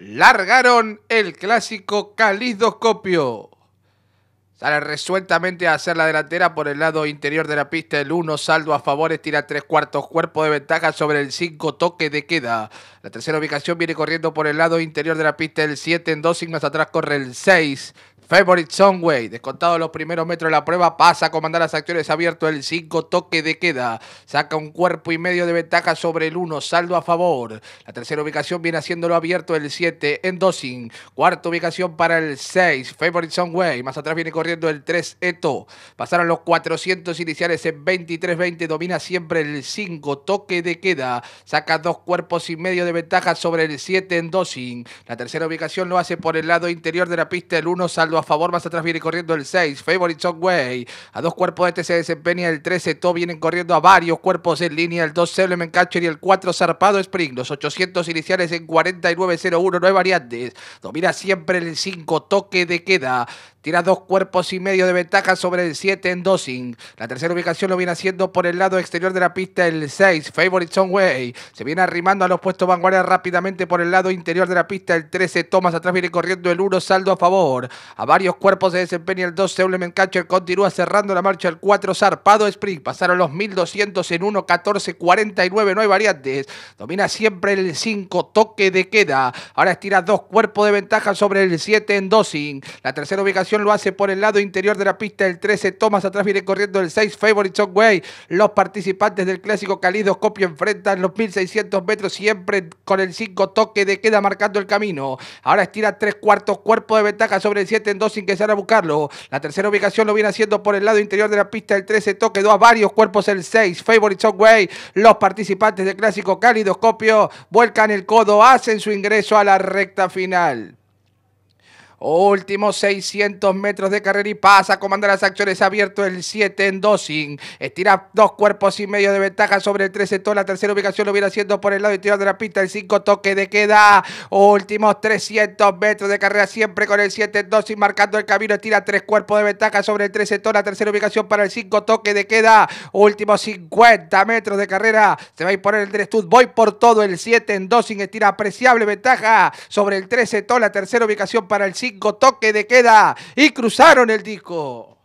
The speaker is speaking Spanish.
largaron el clásico calidoscopio. Sale resueltamente a hacer la delantera por el lado interior de la pista. El 1 saldo a favor, estira tres cuartos cuerpo de ventaja sobre el 5 toque de queda. La tercera ubicación viene corriendo por el lado interior de la pista. El 7 en dos signos atrás corre el 6. Favorite Songway, descontado los primeros metros de la prueba, pasa a comandar las acciones abierto el 5, toque de queda, saca un cuerpo y medio de ventaja sobre el 1, saldo a favor. La tercera ubicación viene haciéndolo abierto el 7 en cuarta ubicación para el 6, Favorite Songway, más atrás viene corriendo el 3, Eto. Pasaron los 400 iniciales en 23-20, domina siempre el 5, toque de queda, saca dos cuerpos y medio de ventaja sobre el 7 en La tercera ubicación lo hace por el lado interior de la pista, el 1, saldo a a favor, más atrás viene corriendo el 6, Favorite Way. A dos cuerpos este se desempeña el 13, todo vienen corriendo a varios cuerpos en línea, el 2 Element Catcher y el 4 Zarpado Spring. Los 800 iniciales en 49.01, no hay variantes. Domina siempre el 5, toque de queda. Tira dos cuerpos y medio de ventaja sobre el 7 en dosing. La tercera ubicación lo viene haciendo por el lado exterior de la pista el 6, Favorite Song Way. Se viene arrimando a los puestos vanguardia rápidamente por el lado interior de la pista el 13. Thomas atrás viene corriendo el 1, saldo a favor varios cuerpos de desempeño el 2 Element Catcher continúa cerrando la marcha el 4 zarpado sprint. Pasaron los 1200 en 1, 14, 49. No hay variantes. Domina siempre el 5. Toque de queda. Ahora estira dos cuerpos de ventaja sobre el 7 en dosing. La tercera ubicación lo hace por el lado interior de la pista. El 13 tomas atrás viene corriendo el 6 Favorite Way. Los participantes del clásico Calidoscopio enfrentan los 1600 metros siempre con el 5. Toque de queda marcando el camino. Ahora estira tres cuartos cuerpos de ventaja sobre el 7 en dos sin que a buscarlo. La tercera ubicación lo viene haciendo por el lado interior de la pista el 13. Toque dos a varios cuerpos el 6. Favorite Way. Los participantes del clásico Calidoscopio vuelcan el codo, hacen su ingreso a la recta final. Últimos 600 metros de carrera y pasa. Comanda las acciones abierto el 7 en dosing. Estira dos cuerpos y medio de ventaja sobre el 13. Toda la tercera ubicación lo viene haciendo por el lado interior de la pista. El 5 toque de queda. Últimos 300 metros de carrera siempre con el 7 en dosing. Marcando el camino. Estira tres cuerpos de ventaja sobre el 13. Toda la tercera ubicación para el 5. Toque de queda. Últimos 50 metros de carrera. Se va a ir imponer el 3 Voy por todo el 7 en dosing. Estira apreciable ventaja sobre el 13. Toda la tercera ubicación para el 5. Toque de Queda y cruzaron el disco.